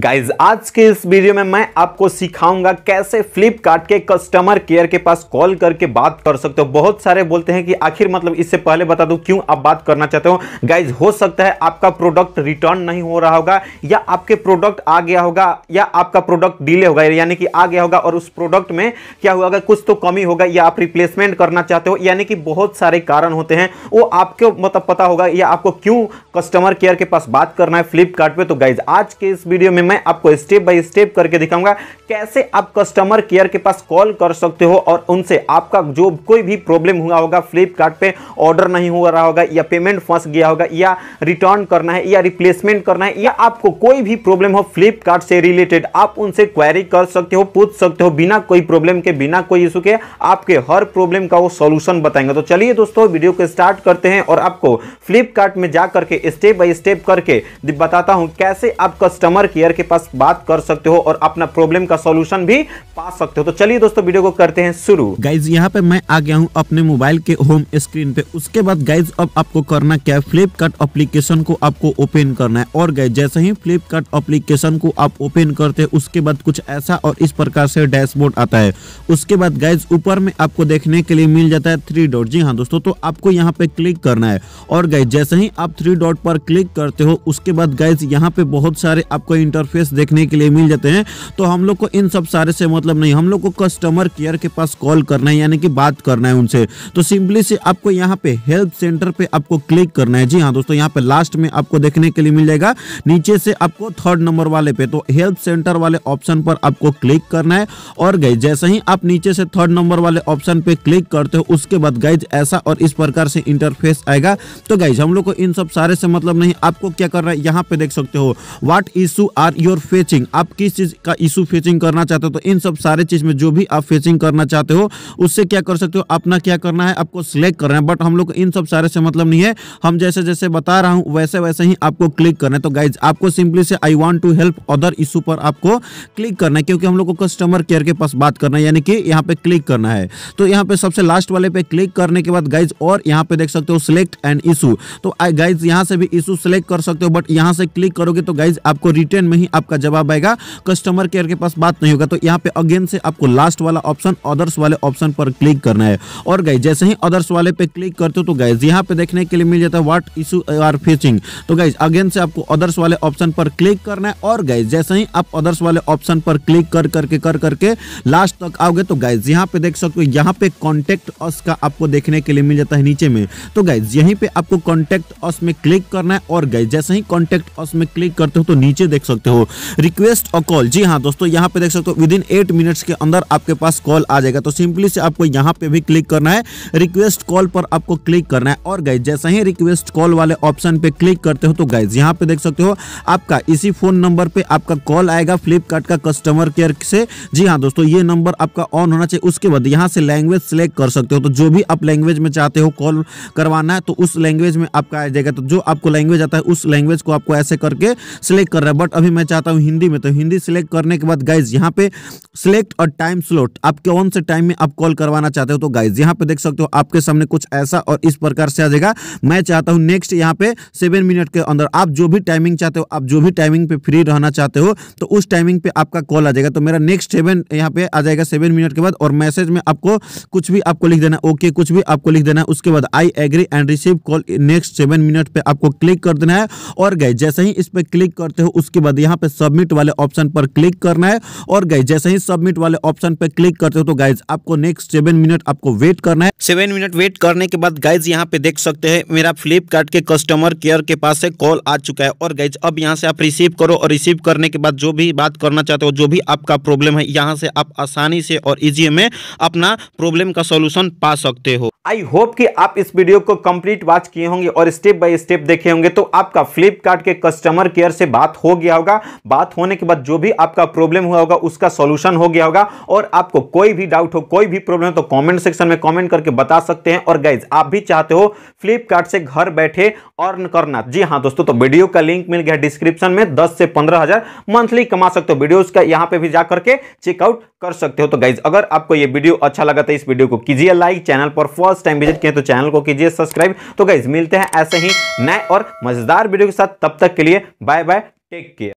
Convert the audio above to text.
guys आज के इस वीडियो में मैं आपको सिखाऊंगा कैसे फ्लिपकार्ट के कस्टमर केयर के पास कॉल करके बात कर सकते हो बहुत सारे बोलते हैं कि आखिर मतलब इससे पहले बता दूं क्यों आप बात करना चाहते हो गाइज हो सकता है आपका प्रोडक्ट रिटर्न नहीं हो रहा होगा या आपके प्रोडक्ट आ गया होगा या आपका प्रोडक्ट डिले होगा यानी कि आ गया होगा और उस प्रोडक्ट में क्या हुआ होगा कुछ तो कमी होगा या आप रिप्लेसमेंट करना चाहते हो यानी कि बहुत सारे कारण होते हैं वो आपको मतलब पता होगा या आपको क्यों कस्टमर केयर के पास बात करना है फ्लिपकार्ट पे तो गाइज आज के इस वीडियो में मैं आपको स्टेप बाय स्टेप करके दिखाऊंगा कैसे आप कस्टमर केयर के पास कॉल कर सकते हो और उनसे आपका जो कोई भी प्रॉब्लम हुआ होगा फ्लिपकार्ट पे ऑर्डर नहीं हो रहा होगा या पेमेंट फंस गया होगा या रिटर्न करना है या रिप्लेसमेंट करना है या आपको कोई भी प्रॉब्लम हो फ्लिपकार्ट से रिलेटेड आप उनसे क्वेरी कर सकते हो पूछ सकते हो बिना कोई प्रॉब्लम के बिना कोई इशू के आपके हर प्रॉब्लम का वो सॉल्यूशन बताएंगे तो चलिए दोस्तों वीडियो को स्टार्ट करते हैं और आपको फ्लिपकार्ट में जा करके स्टेप बाय स्टेप करके बताता हूँ कैसे आप कस्टमर केयर के पास बात कर सकते हो और अपना प्रॉब्लम का सोल्यूशन भी पा सकते हो तो चलिए दोस्तों वीडियो को करते हैं शुरू गाइज यहाँ पे मैं आ गया हूँ अपने मोबाइल के होम स्क्रीन पे उसके बाद गाइज अब आपको करना क्या है फ्लिपकार्ट अप्लीकेशन को आपको ओपन करना है और गाइज जैसे ही फ्लिपकार्ट अप्लीकेशन को आप ओपन करते हैं उसके बाद कुछ ऐसा और इस प्रकार से डैशबोर्ड आता है उसके बाद गाइज ऊपर में आपको देखने के लिए मिल जाता है थ्री डॉट जी हाँ दोस्तों तो आपको यहाँ पे क्लिक करना है और गाइज जैसे ही आप थ्री डॉट स्टार्ट पर क्लिक करते हो उसके बाद गाइज यहाँ पे बहुत सारे आपको इंटरफेस देखने के लिए मिल जाते हैं तो हम लोग को इन सब सारे से मतलब नहीं हम लोग को कस्टमर केयर के पास कॉल करना है यानी कि बात करना है उनसे तो सिंपली से आपको यहाँ पे हेल्प सेंटर पे आपको क्लिक करना है जी हाँ दोस्तों यहाँ पे लास्ट में आपको देखने के लिए मिल जाएगा नीचे से आपको थर्ड नंबर वाले पे तो हेल्प सेंटर वाले ऑप्शन पर आपको क्लिक करना है और गाइज जैसे ही आप नीचे से थर्ड नंबर वाले ऑप्शन पे क्लिक करते हो उसके बाद गाइज ऐसा और इस प्रकार से इंटरफेस आएगा तो गाइज हम लोग को इन सब सारे से मतलब नहीं आपको क्या करना है यहाँ पे देख सकते हो what issue are your facing आप किस चीज़ का इशू फेचिंग करना चाहते हो तो इन सब सारे चीज़ में जो भी आप फेचिंग करना चाहते हो उससे क्या कर सकते हो अपना क्या करना है आपको सिलेक्ट करना है बट हम लोग इन सब सारे से मतलब नहीं है हम जैसे जैसे बता रहा हूँ वैसे वैसे ही आपको क्लिक करना है तो गाइज आपको सिंपली से I want to help other issue पर आपको क्लिक करना है क्योंकि हम लोग को कस्टमर केयर के पास बात करना है यानी कि यहाँ पे क्लिक करना है तो यहाँ पे सबसे लास्ट वाले पे क्लिक करने के बाद गाइज और यहाँ पे देख सकते हो सिलेक्ट एंड इशू तो गाइज यहाँ से भी इशू सेलेक्ट कर सकते हो बट यहाँ से क्लिक करोगे तो गाइज आपको रिटर्न में ही आपका जवाब आएगा कस्टमर केयर के पास बात नहीं होगा तो यहाँ पे अगेन से आपको लास्ट वाला ऑप्शन अदर्स वाले ऑप्शन पर क्लिक करना है और गाइज जैसे ही अदर्स वाले पे क्लिक करते हो तो गाइज यहाँ पे देखने के लिए मिल जाता है वाट इशू आर फेसिंग तो गाइज अगेन से आपको अदर्स वाले ऑप्शन पर क्लिक करना है और गाइज जैसे ही आप अदर्स वाले ऑप्शन पर क्लिक कर करके कर करके लास्ट तक आओगे तो गाइज यहाँ पे देख सकते हो यहाँ पे कॉन्टेक्ट अस का आपको देखने के लिए मिल जाता है नीचे में तो गाइज यहीं पे आपको कॉन्टेक्ट अस में क्लिक क्लिक करना है और गए जैसे ही कॉन्टेक्ट अस में क्लिक करते हो तो नीचे देख सकते हो रिक्वेस्ट और कॉल जी हाँ दोस्तों यहाँ पे देख सकते हो विद इन एट मिनट्स के अंदर आपके पास कॉल आ जाएगा तो सिंपली से आपको यहाँ पे भी क्लिक करना है रिक्वेस्ट कॉल पर आपको क्लिक करना है और गए जैसे ही रिक्वेस्ट कॉल वाले ऑप्शन पे क्लिक करते हो तो गए यहाँ पे देख सकते हो आपका इसी फोन नंबर पे आपका कॉल आएगा फ्लिपकार्ट का कस्टमर केयर से जी हाँ दोस्तों ये नंबर आपका ऑन होना चाहिए उसके बाद यहाँ से लैंग्वेज सेलेक्ट कर सकते हो तो जो भी आप लैंग्वेज में चाहते हो कॉल करवाना है तो उस लैंग्वेज में आपका आ जाएगा तो जो आपको लैंग्वेज आता है उस लैंग्वेज को आपको ऐसे करके सिलेक्ट कर रहा है बट अभी मैं चाहता हूँ हिंदी में तो हिंदी सिलेक्ट करने के बाद गाइज यहाँ पे सिलेक्ट और टाइम स्लोट आप कौन से टाइम में आप कॉल करवाना चाहते हो तो गाइज यहाँ पे देख सकते हो आपके सामने कुछ ऐसा और इस प्रकार से आ जाएगा मैं चाहता हूँ नेक्स्ट यहाँ पे सेवन मिनट के अंदर आप जो भी टाइमिंग चाहते हो आप जो भी टाइमिंग पे फ्री रहना चाहते हो तो उस टाइमिंग पे आपका कॉल आ जाएगा तो मेरा नेक्स्ट सेवन यहाँ पे आ जाएगा सेवन मिनट के बाद और मैसेज में आपको कुछ भी आपको लिख देना ओके कुछ भी आपको लिख देना उसके बाद I agree and receive call next seven minute पे आप आपको क्लिक कर देना है और गए जैसे ही इस पर क्लिक करते हो उसके बाद यहाँ पे सबमिट वाले ऑप्शन पर क्लिक करना है और गए जैसे ही सबमिट वाले ऑप्शन पर क्लिक करते हो तो गाइज आपको नेक्स्ट सेवन मिनट आपको वेट करना है सेवन मिनट वेट करने के बाद गाइज यहाँ पे देख सकते हैं मेरा फ्लिपकार्ट के कस्टमर केयर के पास से कॉल आ चुका है और गाइज अब यहाँ से आप रिसीव करो और रिसीव करने के बाद जो भी बात करना चाहते हो जो भी आपका प्रॉब्लम है यहाँ से आप आसानी से और इजी में अपना प्रॉब्लम का सोल्यूशन पा सकते हो आई होप कि आप इस वीडियो को कंप्लीट वॉच किए होंगे और स्टेप बाय स्टेप देखे होंगे तो आपका फ्लिपकार्ट के कस्टमर केयर से बात हो गया होगा बात होने के बाद जो भी आपका प्रॉब्लम हुआ होगा उसका सॉल्यूशन हो गया होगा और आपको कोई भी डाउट हो कोई भी प्रॉब्लम हो तो कमेंट सेक्शन में कमेंट करके बता सकते हैं और गाइज आप भी चाहते हो फ्लिपकार्ट से घर बैठे अर्न करना जी हाँ दोस्तों तो वीडियो का लिंक मिल गया डिस्क्रिप्शन में दस से पंद्रह मंथली कमा सकते हो वीडियो का यहाँ पे भी जा करके चेकआउट कर सकते हो तो गाइज अगर आपको ये वीडियो अच्छा लगा तो इस वीडियो को कीजिए लाइक चैनल पर फर्स्ट फर्स्ट टाइम विजिट किए तो चैनल को कीजिए सब्सक्राइब तो गाइज मिलते हैं ऐसे ही नए और मजेदार वीडियो के साथ तब तक के लिए बाय बाय टेक केयर